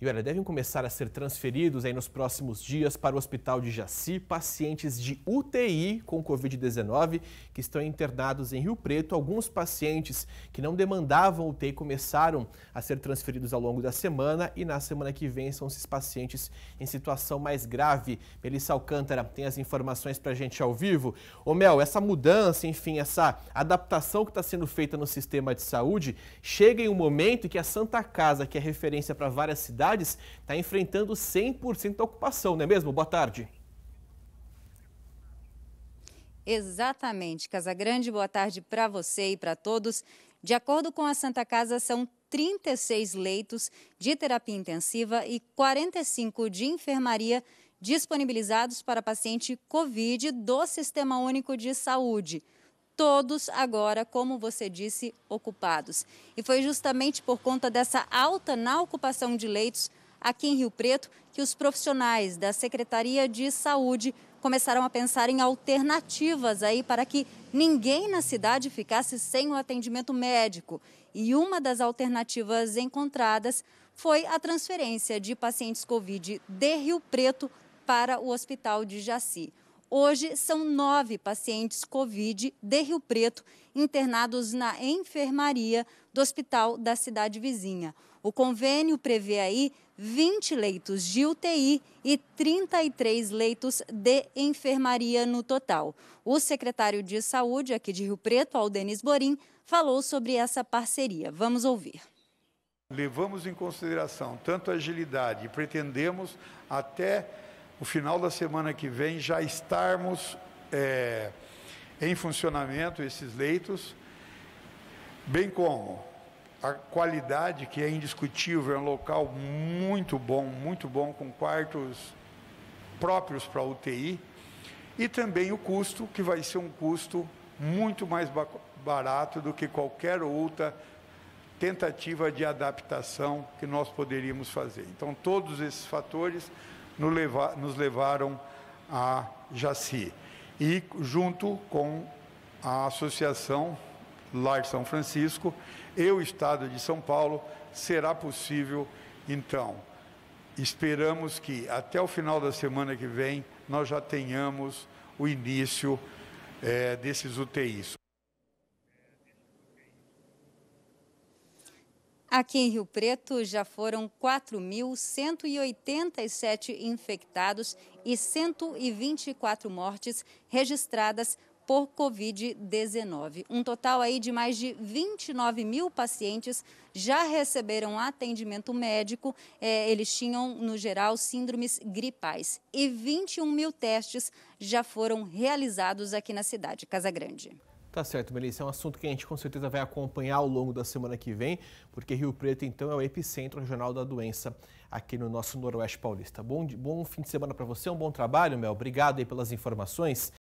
E olha, devem começar a ser transferidos aí nos próximos dias para o Hospital de Jaci pacientes de UTI com Covid-19 que estão internados em Rio Preto. Alguns pacientes que não demandavam UTI começaram a ser transferidos ao longo da semana e na semana que vem são esses pacientes em situação mais grave. Melissa Alcântara tem as informações para a gente ao vivo. Ô Mel, essa mudança, enfim, essa adaptação que está sendo feita no sistema de saúde chega em um momento em que a Santa Casa, que é referência para várias cidades, cidades está enfrentando 100% da ocupação, não é mesmo? Boa tarde. Exatamente, Casagrande, boa tarde para você e para todos. De acordo com a Santa Casa, são 36 leitos de terapia intensiva e 45 de enfermaria disponibilizados para paciente COVID do Sistema Único de Saúde todos agora, como você disse, ocupados. E foi justamente por conta dessa alta na ocupação de leitos aqui em Rio Preto que os profissionais da Secretaria de Saúde começaram a pensar em alternativas aí para que ninguém na cidade ficasse sem o atendimento médico. E uma das alternativas encontradas foi a transferência de pacientes Covid de Rio Preto para o Hospital de Jaci. Hoje são nove pacientes Covid de Rio Preto internados na enfermaria do hospital da cidade vizinha. O convênio prevê aí 20 leitos de UTI e 33 leitos de enfermaria no total. O secretário de Saúde aqui de Rio Preto, Aldenis Borim, falou sobre essa parceria. Vamos ouvir. Levamos em consideração tanto a agilidade, pretendemos até o final da semana que vem já estarmos é, em funcionamento esses leitos, bem como a qualidade que é indiscutível, é um local muito bom, muito bom, com quartos próprios para UTI, e também o custo, que vai ser um custo muito mais barato do que qualquer outra tentativa de adaptação que nós poderíamos fazer. Então, todos esses fatores nos, leva, nos levaram a Jaci. E junto com a Associação Lar São Francisco e o Estado de São Paulo, será possível, então, esperamos que até o final da semana que vem nós já tenhamos o início é, desses UTIs. Aqui em Rio Preto já foram 4.187 infectados e 124 mortes registradas por Covid-19. Um total aí de mais de 29 mil pacientes já receberam atendimento médico. É, eles tinham, no geral, síndromes gripais. E 21 mil testes já foram realizados aqui na cidade, Casa Grande. Tá certo, Melissa. É um assunto que a gente com certeza vai acompanhar ao longo da semana que vem, porque Rio Preto, então, é o epicentro regional da doença aqui no nosso Noroeste Paulista. Bom, bom fim de semana para você, um bom trabalho, Mel. Obrigado aí pelas informações.